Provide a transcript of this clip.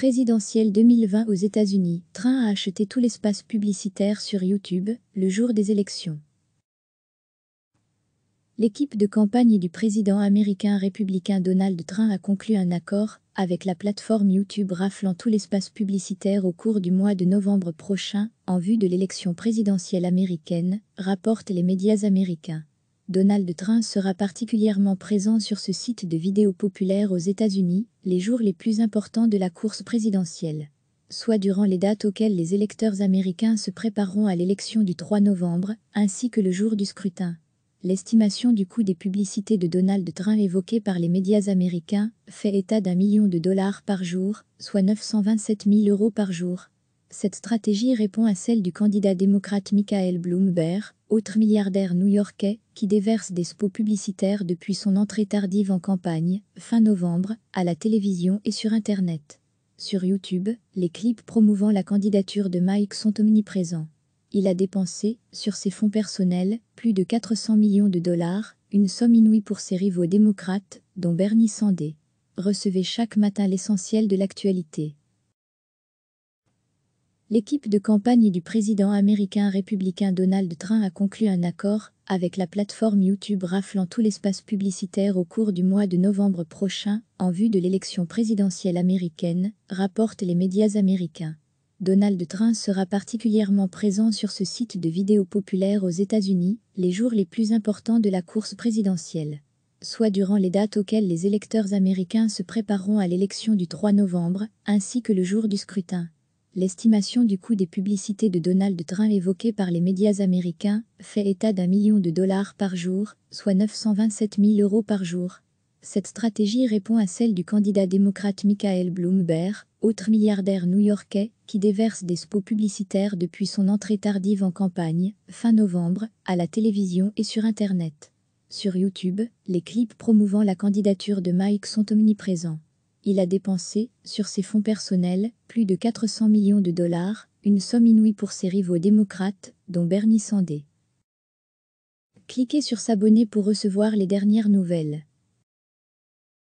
présidentielle 2020 aux États-Unis, Train a acheté tout l'espace publicitaire sur YouTube, le jour des élections. L'équipe de campagne du président américain républicain Donald Trump a conclu un accord avec la plateforme YouTube raflant tout l'espace publicitaire au cours du mois de novembre prochain en vue de l'élection présidentielle américaine, rapportent les médias américains. Donald Trump sera particulièrement présent sur ce site de vidéos populaires aux États-Unis les jours les plus importants de la course présidentielle, soit durant les dates auxquelles les électeurs américains se prépareront à l'élection du 3 novembre, ainsi que le jour du scrutin. L'estimation du coût des publicités de Donald Trump évoquée par les médias américains fait état d'un million de dollars par jour, soit 927 000 euros par jour. Cette stratégie répond à celle du candidat démocrate Michael Bloomberg, autre milliardaire new-yorkais, qui déverse des spots publicitaires depuis son entrée tardive en campagne, fin novembre, à la télévision et sur Internet. Sur YouTube, les clips promouvant la candidature de Mike sont omniprésents. Il a dépensé, sur ses fonds personnels, plus de 400 millions de dollars, une somme inouïe pour ses rivaux démocrates, dont Bernie Sanders. recevait chaque matin l'essentiel de l'actualité. L'équipe de campagne du président américain républicain Donald Trump a conclu un accord avec la plateforme YouTube raflant tout l'espace publicitaire au cours du mois de novembre prochain en vue de l'élection présidentielle américaine, rapportent les médias américains. Donald Trump sera particulièrement présent sur ce site de vidéos populaires aux États-Unis les jours les plus importants de la course présidentielle soit durant les dates auxquelles les électeurs américains se prépareront à l'élection du 3 novembre, ainsi que le jour du scrutin l'estimation du coût des publicités de Donald Trump évoquée par les médias américains fait état d'un million de dollars par jour, soit 927 000 euros par jour. Cette stratégie répond à celle du candidat démocrate Michael Bloomberg, autre milliardaire new-yorkais, qui déverse des spots publicitaires depuis son entrée tardive en campagne, fin novembre, à la télévision et sur Internet. Sur YouTube, les clips promouvant la candidature de Mike sont omniprésents il a dépensé, sur ses fonds personnels, plus de 400 millions de dollars, une somme inouïe pour ses rivaux démocrates, dont Bernie Sanders. Cliquez sur s'abonner pour recevoir les dernières nouvelles.